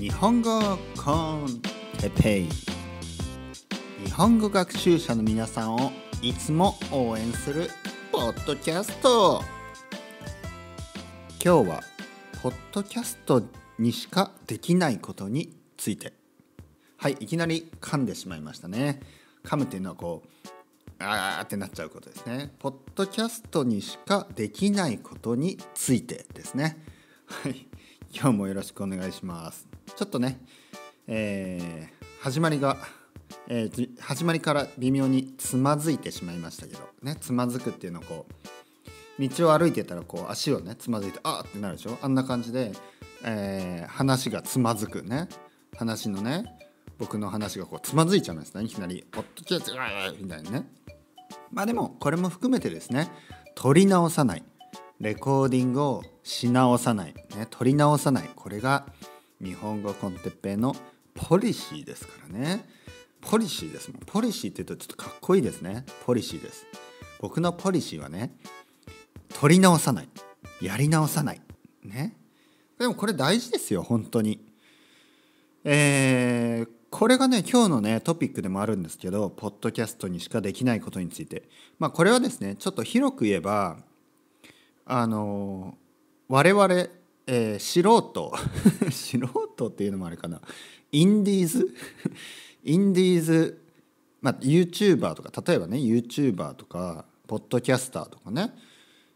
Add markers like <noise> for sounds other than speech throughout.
日本語コンテペイ日本語学習者の皆さんをいつも応援するポッドキャスト今日はポッドキャストにしかできないことについてはいいきなり噛んでしまいましたね噛むというのはこうあーってなっちゃうことですね。ポッドキャストにしかできないことについてですね。はい、今日もよろしくお願いします。ちょっとね、えー、始まりが、えー、始まりから微妙につまずいてしまいましたけど、ね、つまずくっていうのをこう道を歩いてたらこう足をねつまずいてあーってなるでしょあんな感じで、えー、話がつまずくね話のね僕の話がこうつまずいちゃうんですねいきなり「ポッドキャスト」みたいなねまあでもこれも含めてですね取り直さないレコーディングをし直さない、ね、取り直さないこれが日本語コンテッペのポリシーですからねポリシーですもんポリシーって言うとちょっとかっこいいですねポリシーです僕のポリシーはね取り直さないやり直さないねでもこれ大事ですよ本当にえー、これがね今日のねトピックでもあるんですけどポッドキャストにしかできないことについてまあこれはですねちょっと広く言えばあの我々えー、素人 <laughs> 素人っていうのもあれかなインディーズ <laughs> インディーズ、まあ、YouTuber とか例えばね YouTuber とかポッドキャスターとかね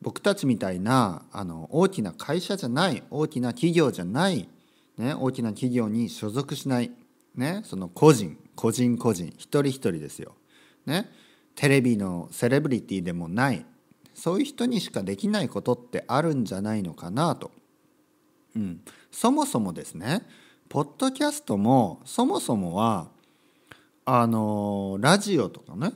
僕たちみたいなあの大きな会社じゃない大きな企業じゃない、ね、大きな企業に所属しない、ね、その個人個人個人一人一人ですよ、ね、テレビのセレブリティでもないそういう人にしかできないことってあるんじゃないのかなと。うん、そもそもですねポッドキャストもそもそもはあのラジオとかね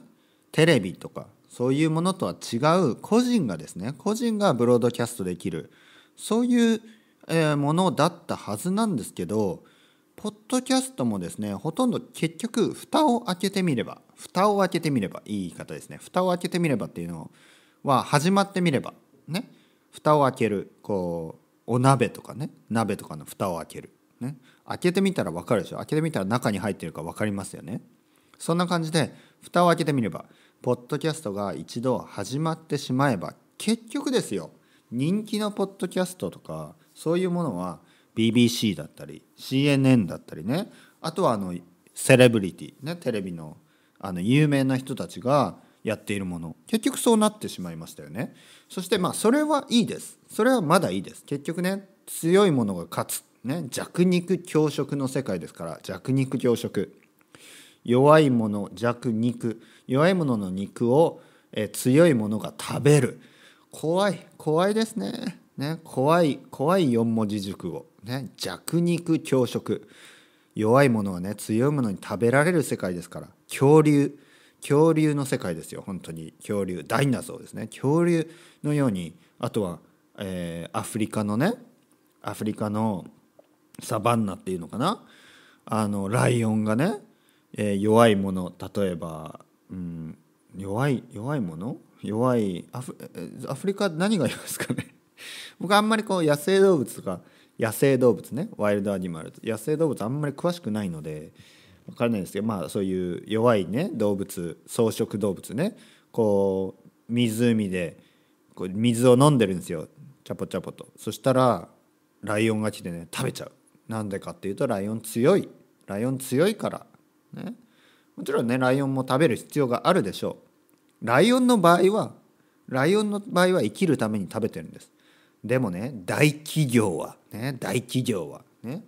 テレビとかそういうものとは違う個人がですね個人がブロードキャストできるそういう、えものだったはずなんですけどポッドキャストもですねほとんど結局蓋を開けてみれば蓋を開けてみればいい言い方ですね蓋を開けてみればっていうのは始まってみればね蓋を開けるこうお鍋とかね鍋とかの蓋を開ける、ね、開けてみたら分かるでしょ開けてみたら中に入ってるか分かりますよねそんな感じで蓋を開けてみればポッドキャストが一度始まってしまえば結局ですよ人気のポッドキャストとかそういうものは BBC だったり CNN だったりねあとはあのセレブリティねテレビのあの有名な人たちがやっているもの結局そうなってしまいましたよねそしてまあそれはいいですそれはまだいいです結局ね強いものが勝つ、ね、弱肉強食の世界ですから弱肉強食弱いもの弱肉弱いものの肉をえ強いものが食べる怖い怖いですねね怖い怖い四文字熟語、ね、弱肉強食弱いものはね強いものに食べられる世界ですから恐竜恐竜の世界ですよ本当に恐竜ダイナソーですね恐竜のようにあとは、えー、アフリカのねアフリカのサバンナっていうのかなあのライオンがね、えー、弱いもの例えば、うん、弱い弱いもの弱いアフアフリカ何がいますかね <laughs> 僕あんまりこう野生動物とか野生動物ねワイルドアニマル野生動物あんまり詳しくないので分からないですけど、まあ、そういう弱いね動物草食動物ねこう湖でこう水を飲んでるんですよチャポチャポとそしたらライオンが来てね食べちゃうなんでかっていうとライオン強いライオン強いからねもちろんねライオンも食べる必要があるでしょうライオンの場合はライオンの場合は生きるために食べてるんですでもね大企業はね大企業はね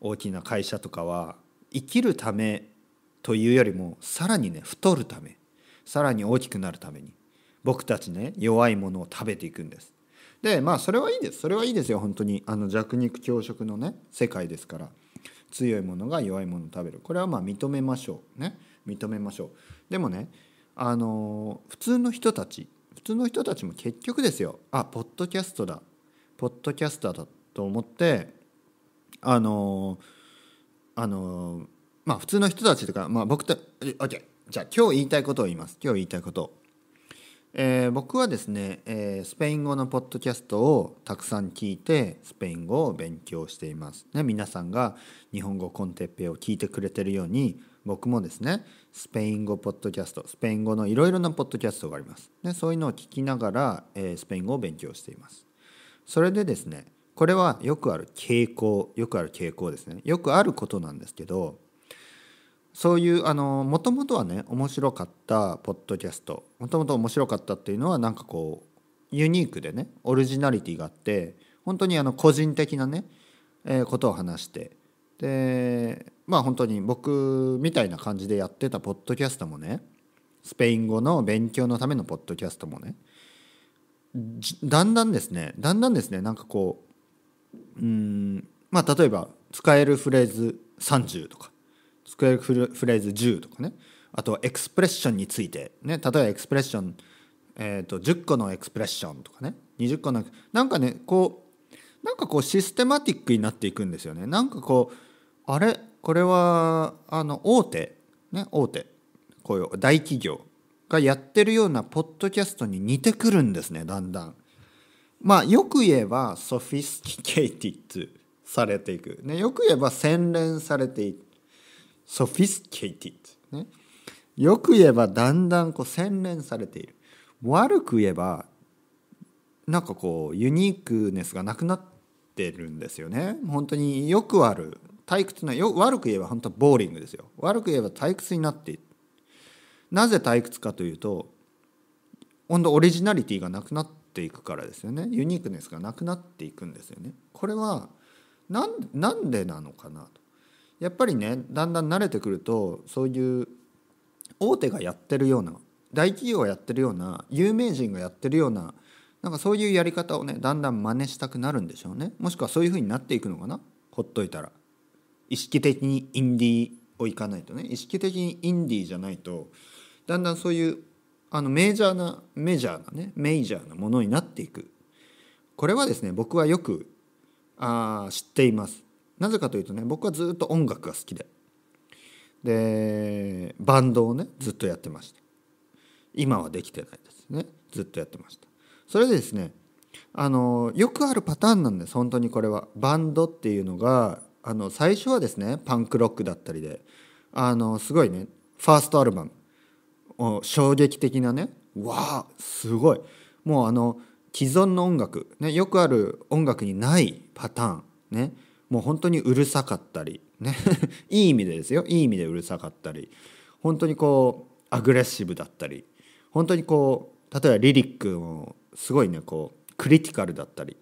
大きな会社とかは生きるためというよりもさらにね太るためさらに大きくなるために僕たちね弱いものを食べていくんです。でまあそれはいいですそれはいいですよ本当にあの弱肉強食のね世界ですから強いものが弱いものを食べるこれはまあ認めましょうね認めましょう。でもねあの普通の人たち普通の人たちも結局ですよあポッドキャストだポッドキャスターだと思ってあのーあのまあ普通の人たちとか、まあ、僕とじゃあ今日言いたいことを言います今日言いたいことえー、僕はですね、えー、スペイン語のポッドキャストをたくさん聞いてスペイン語を勉強しています、ね、皆さんが日本語コンテッペを聞いてくれてるように僕もですねスペイン語ポッドキャストスペイン語のいろいろなポッドキャストがあります、ね、そういうのを聞きながら、えー、スペイン語を勉強していますそれでですねこれはよくある傾向よくある傾向ですねよくあることなんですけどそういうあのもともとはね面白かったポッドキャストもともと面白かったっていうのはなんかこうユニークでねオリジナリティがあって本当にあの個人的なね、えー、ことを話してでまあ本当に僕みたいな感じでやってたポッドキャストもねスペイン語の勉強のためのポッドキャストもねだんだんですねだんだんですねなんかこううんまあ例えば使えるフレーズ30とか使えるフレーズ10とかねあとエクスプレッションについてね例えばエクスプレッション、えーと、10個のエクスプレッションとかね20個のなんかねこうなんかこうシステマティックになっていくんですよねなんかこうあれこれはあの大手ね大手こういう大企業がやってるようなポッドキャストに似てくるんですねだんだん。まあよく言えばソフィスティケイティッドされていく、ね、よく言えば洗練されていくソフィスティケイティッド、ね、よく言えばだんだんこう洗練されている悪く言えばなんかこうユニークネスがなくなってるんですよね本当によくある退屈なよ悪く言えば本当ボーリングですよ悪く言えば退屈になってなぜ退屈かというと本当オリジナリティがなくなってていくからですよねユニークネスがなくなっていくんですよね。これはなんでなのかなとやっぱりねだんだん慣れてくるとそういう大手がやってるような大企業がやってるような有名人がやってるようななんかそういうやり方をねだんだん真似したくなるんでしょうねもしくはそういうふうになっていくのかなほっといたら意識的にインディーをいかないとね意識的にインディーじゃないとだんだんそういうあのメジャーなメジャーなねメジャーなものになっていくこれはですね僕はよくあ知っていますなぜかというとね僕はずっと音楽が好きででバンドをねずっとやってました今はできてないですねずっとやってましたそれでですねあのよくあるパターンなんです本当にこれはバンドっていうのがあの最初はですねパンクロックだったりであのすごいねファーストアルバム衝撃的なねわあすごいもうあの既存の音楽、ね、よくある音楽にないパターン、ね、もう本当にうるさかったり、ね、<laughs> いい意味でですよいい意味でうるさかったり本当にこうアグレッシブだったり本当にこう例えばリリックもすごいねこうクリティカルだったり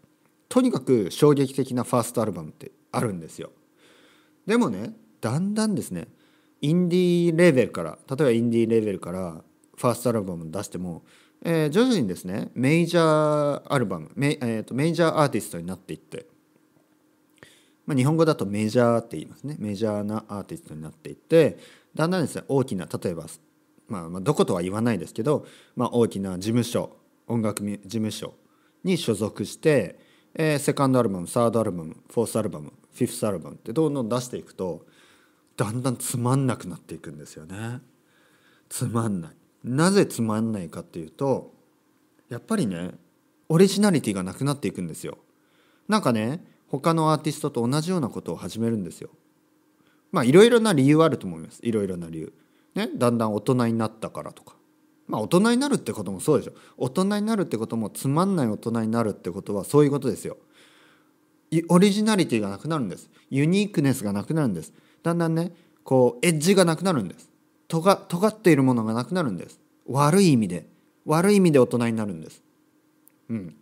とにかく衝撃的なファーストアルバムってあるんですよ。でもねだんだんですねインディーレベルから例えばインディーレベルからファーストアルバム出しても、えー、徐々にですねメジャーアルバムメ,、えーと、メイジャーアーティストになっていって、まあ、日本語だとメジャーって言いますねメジャーなアーティストになっていってだんだんですね大きな例えば、まあ、まあどことは言わないですけど、まあ、大きな事務所音楽事務所に所属して、えー、セカンドアルバムサードアルバムフォースアルバムフィフスアルバムってどんどん出していくとだんだんつまんなくなっていくんですよね。つまんない。なぜつまんないかっていうとやっぱりねオリジナリティがなくなっていくんですよ。なんかね他のアーティストと同じようなことを始めるんですよ。まあいろいろな理由あると思います。いろいろな理由。ね、だんだん大人になったからとか。まあ大人になるってこともそうでしょ。大人になるってこともつまんない大人になるってことはそういうことですよ。オリジナリティがなくなるんです。ユニークネスがなくなるんです。だんだんねこうエッジがなくなるんですとが尖っているものがなくなるんです悪い意味で悪い意味で大人になるんです、うん、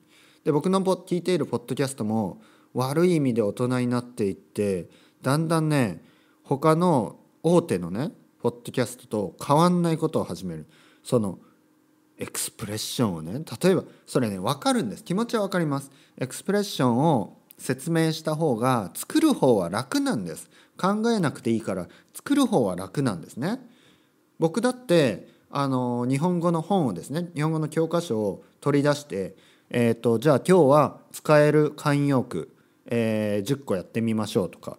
で僕の聞いているポッドキャストも悪い意味で大人になっていってだんだんね他の大手のねポッドキャストと変わんないことを始めるそのエクスプレッションをね例えばそれね分かるんです気持ちは分かりますエクスプレッションを説明した方が作る方は楽なんです考えなくていいから作る方は楽なんですね僕だってあの日本語の本をですね日本語の教科書を取り出して、えーと、じゃあ今日は使える慣用句、えー、10個やってみましょうとか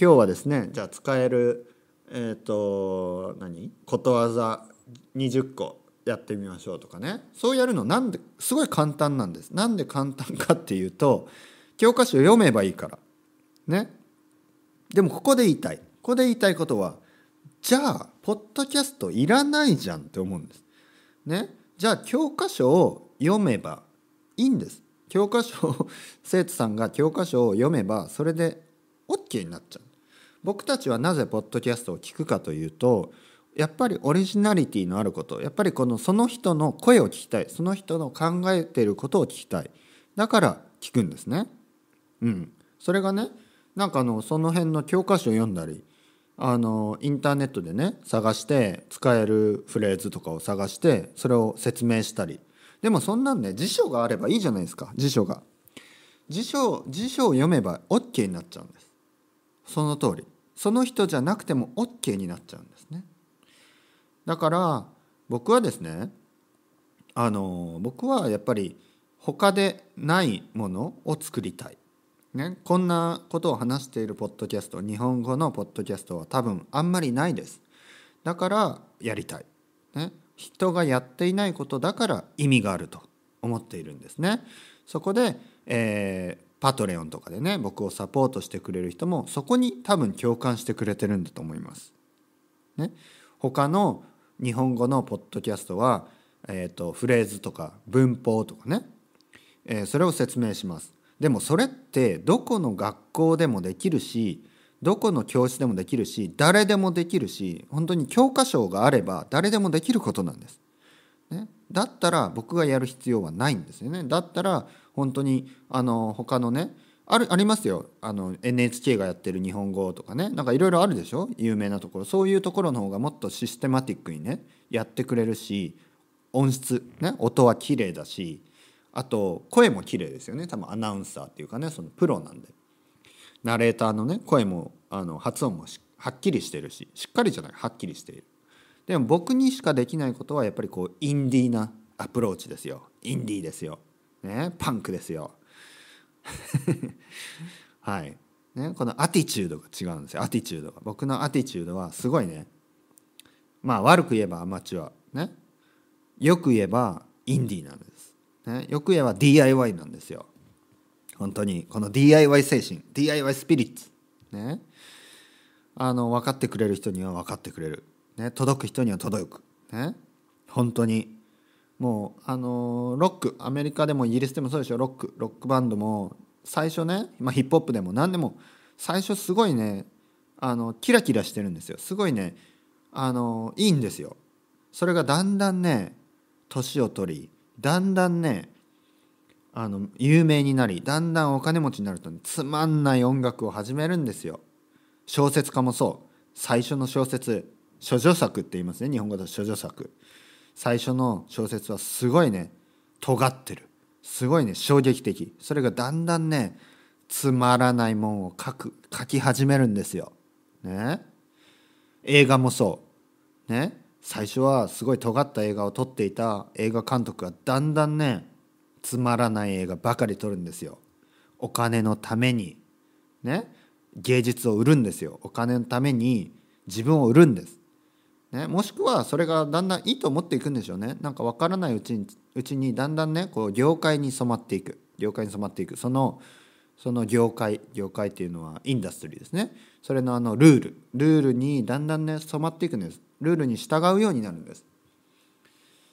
今日はですねじゃあ使えるえっ、ー、と何ことわざ20個やってみましょうとかねそうやるのなんですごい簡単なんです。なんで簡単かっていうと教科書読めばいいからねでもここで言いたいここで言いたいことはじゃあポッドキャストいらないじゃんって思うんですねじゃあ教科書を読めばいいんです教科書を生徒さんが教科書を読めばそれで OK になっちゃう僕たちはなぜポッドキャストを聞くかというとやっぱりオリジナリティのあることやっぱりこのその人の声を聞きたいその人の考えていることを聞きたいだから聞くんですねうん、それがねなんかあのその辺の教科書を読んだりあのインターネットでね探して使えるフレーズとかを探してそれを説明したりでもそんなんね辞書があればいいじゃないですか辞書が辞書辞書を読めば OK になっちゃうんですその通りその人じゃなくても OK になっちゃうんですねだから僕はですねあの僕はやっぱり他でないものを作りたいね、こんなことを話しているポッドキャスト日本語のポッドキャストは多分あんまりないですだからやりたい、ね、人がやっていないことだから意味があると思っているんですねそこで、えー、パトレオンとかでね僕をサポートしてくれる人もそこに多分共感してくれてるんだと思います、ね、他の日本語のポッドキャストは、えーと、フレーズとか文法とかね、えー、それを説明しますでもそれってどこの学校でもできるしどこの教室でもできるし誰でもできるし本当に教科書があれば誰でもできることなんです。ね、だったら僕がやる必要はないんですよね。だったら本当にあの他のねあるありますよあの NHK がやってる日本語とかねなんかいろいろあるでしょ有名なところそういうところの方がもっとシステマティックにねやってくれるし音質、ね、音は綺麗だしあと声も綺麗ですよね多分アナウンサーっていうかねそのプロなんでナレーターのね声もあの発音もはっきりしてるししっかりじゃないはっきりしているでも僕にしかできないことはやっぱりこうインディーなアプローチですよインディーですよ、ね、パンクですよ <laughs> はい、ね、このアティチュードが違うんですよアティチュードが僕のアティチュードはすごいねまあ悪く言えばアマチュアねよく言えばインディーなんですね、よく言えば DIY なんですよ本当にこの DIY 精神 DIY スピリッツねあの分かってくれる人には分かってくれる、ね、届く人には届く、ね、本当にもうあのロックアメリカでもイギリスでもそうでしょロックロックバンドも最初ね、まあ、ヒップホップでも何でも最初すごいねあのキラキラしてるんですよすごいねあのいいんですよそれがだんだんね年を取りだんだんねあの有名になりだんだんお金持ちになると、ね、つまんない音楽を始めるんですよ小説家もそう最初の小説諸女作って言いますね日本語だと諸女作最初の小説はすごいね尖ってるすごいね衝撃的それがだんだんねつまらないもんを書く書き始めるんですよね映画もそうね最初はすごい尖った映画を撮っていた映画監督がだんだんねつまらない映画ばかり撮るんですよ。お金のためにね芸術を売るんですよ。お金のために自分を売るんです。ね、もしくはそれがだんだんいいと思っていくんでしょうね。なんか分からないうちにうちにだんだんねこう業界に染まっていく業界に染まっていくそのその業界業界っていうのはインダストリーですねそれのあのルールルールにだんだんね染まっていくんですルールに従うようになるんです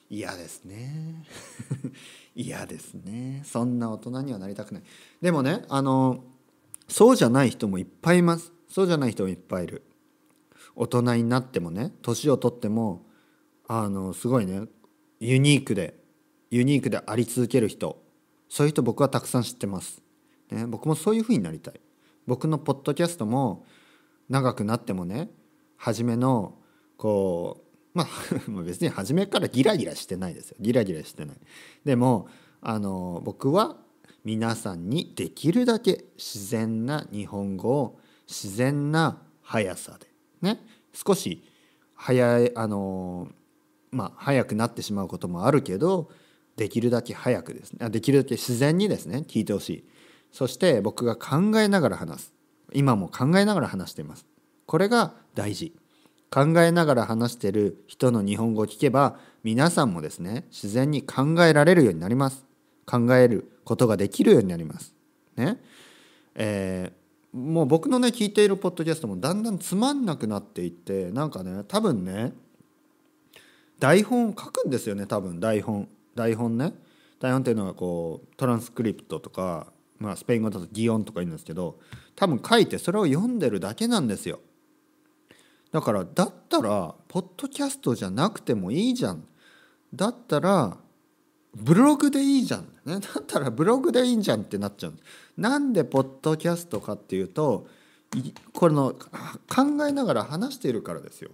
嫌ですね <laughs> 嫌ですねそんな大人にはなりたくないでもねあのそうじゃない人もいっぱいいますそうじゃない人もいっぱいいる大人になってもね年を取ってもあのすごいねユニークでユニークであり続ける人そういう人僕はたくさん知ってますね、僕もそういう風になりたい僕のポッドキャストも長くなってもね初めのこうまあ <laughs> 別に初めからギラギラしてないですよギラギラしてないでもあの僕は皆さんにできるだけ自然な日本語を自然な速さでね少し早いあのまあ早くなってしまうこともあるけどできるだけ早くですねできるだけ自然にですね聞いてほしいそして僕が考えながら話す今も考えながら話していますこれが大事考えながら話している人の日本語を聞けば皆さんもですね自然に考えられるようになります考えることができるようになりますねえー、もう僕のね聞いているポッドキャストもだんだんつまんなくなっていってなんかね多分ね台本を書くんですよね多分台本台本ね台本っていうのはこうトランスクリプトとかまあ、スペイン語だと擬音とか言うんですけど多分書いてそれを読んでるだけなんですよだからだったらポッドキャストじゃなくてもいいじゃんだったらブログでいいじゃん、ね、だったらブログでいいじゃんってなっちゃうなんでポッドキャストかっていうとこれの考えながら話しているからですよ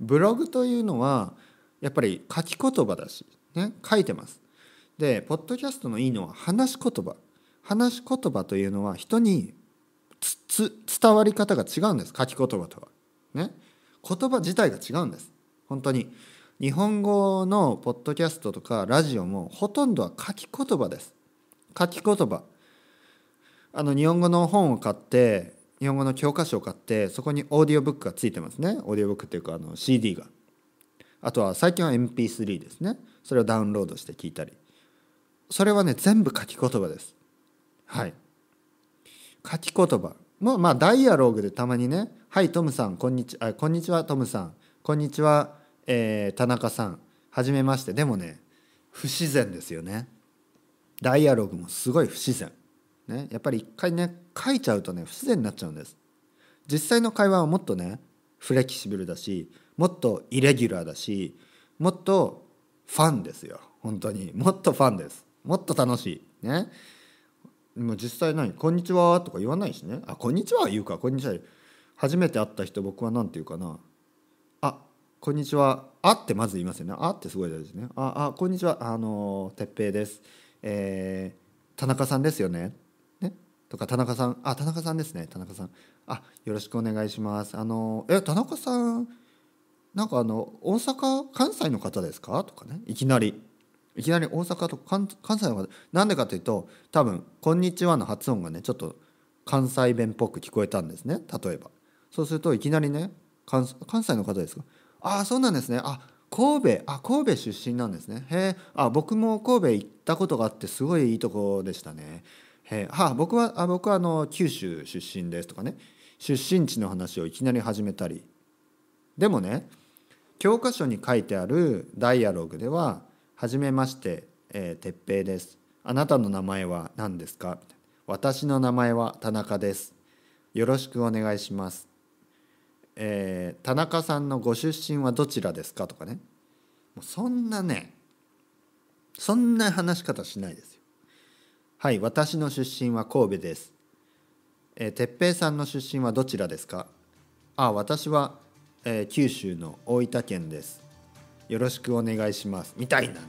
ブログというのはやっぱり書き言葉だし、ね、書いてますでポッドキャストのいいのは話し言葉話し言葉というのは人に伝わり方が違うんです書き言葉とは。ね、言葉自体が違うんです本当に。日本語のポッドキャストとかラジオもほとんどは書き言葉です。書き言葉。あの日本語の本を買って日本語の教科書を買ってそこにオーディオブックがついてますねオーディオブックっていうかあの CD があとは最近は MP3 ですねそれをダウンロードして聞いたりそれはね全部書き言葉ですはい書き言葉もまあダイアログでたまにね「はいトムさんこんにちはこんにちはトムさんこんにちは、えー、田中さんはじめまして」でもね不自然ですよねダイアログもすごい不自然、ね、やっぱり一回ね書いちゃうとね不自然になっちゃうんです実際の会話はもっとねフレキシブルだしもっとイレギュラーだしもっとファンですよ本当にもっとファンですもっと楽しいねもう実際何「こんにちは」とか言わないしね「あこんにちは」言うか「こんにちは」初めて会った人僕は何て言うかな「あこんにちは」「あ」ってまず言いますよね「あ」ってすごい大事ですね「ああこんにちはあの哲平です」えー「田中さんですよね」ねとか「田中さんあ田中さんですね田中さんあよろしくお願いします」あの「え田中さんなんかあの大阪関西の方ですか?」とかねいきなり。いきなり大阪と関西の方なんでかというと多分「こんにちは」の発音がねちょっと関西弁っぽく聞こえたんですね例えばそうするといきなりね関西の方ですかああそうなんですねあ神戸あ神戸出身なんですねへえあ僕も神戸行ったことがあってすごいいいとこでしたねへえは僕はあ僕はあの九州出身ですとかね出身地の話をいきなり始めたりでもね教科書に書いてあるダイアログでははじめまして、えー、鉄平です。あなたの名前は何ですか私の名前は田中です。よろしくお願いします。えー、田中さんのご出身はどちらですかとかね。もうそんなね、そんな話し方しないですよ。はい、私の出身は神戸です。えー、鉄平さんの出身はどちらですかあ、私は、えー、九州の大分県です。よろしくお願いします」みたいなね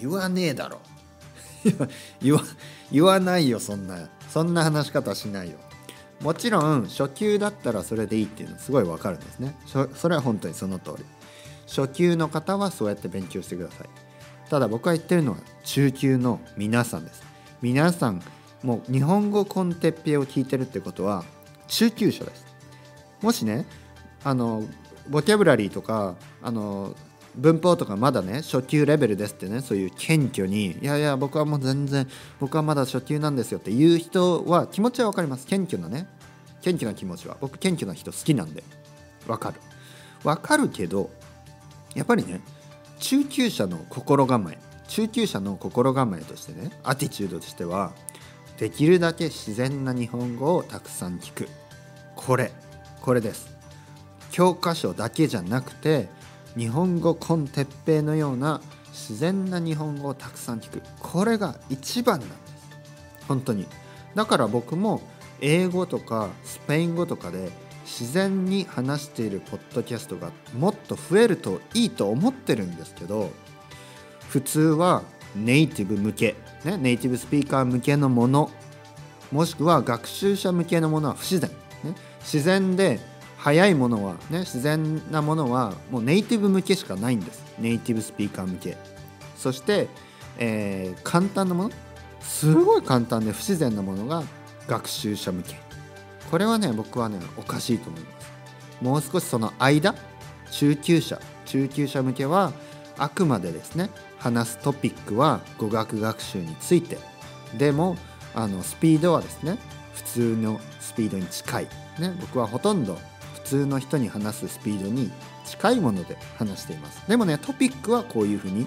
言わねえだろ <laughs> 言わ言わないよそんなそんな話し方しないよもちろん初級だったらそれでいいっていうのすごいわかるんですねそれは本当にその通り初級の方はそうやって勉強してくださいただ僕が言ってるのは中級の皆さんです皆さんもう日本語コンテッペを聞いてるってことは中級者ですもしねあのボキャブラリーとかあの文法とかまだね初級レベルですってねそういう謙虚にいやいや僕はもう全然僕はまだ初級なんですよっていう人は気持ちは分かります謙虚なね謙虚な気持ちは僕謙虚な人好きなんで分かる分かるけどやっぱりね中級者の心構え中級者の心構えとしてねアティチュードとしてはできるだけ自然な日本語をたくさん聞くこれこれです教科書だけじゃなくて日本語コンテッペイのような自然な日本語をたくさん聞くこれが一番なんです本当にだから僕も英語とかスペイン語とかで自然に話しているポッドキャストがもっと増えるといいと思ってるんですけど普通はネイティブ向け、ね、ネイティブスピーカー向けのものもしくは学習者向けのものは不自然、ね、自然で早いものはね自然なものはもうネイティブ向けしかないんですネイティブスピーカー向けそして、えー、簡単なものすごい簡単で不自然なものが学習者向けこれはね僕はねおかしいと思いますもう少しその間中級者中級者向けはあくまでですね話すトピックは語学学習についてでもあのスピードはですね普通のスピードに近い、ね、僕はほとんど通の人に話すスピードに近いもので話していますでもねトピックはこういうふうに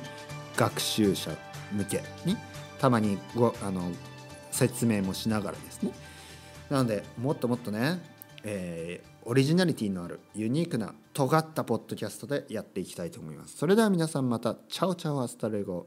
学習者向けにたまにごあの説明もしながらですねなのでもっともっとね、えー、オリジナリティのあるユニークな尖ったポッドキャストでやっていきたいと思いますそれでは皆さんまたチャオチャオアスタレゴ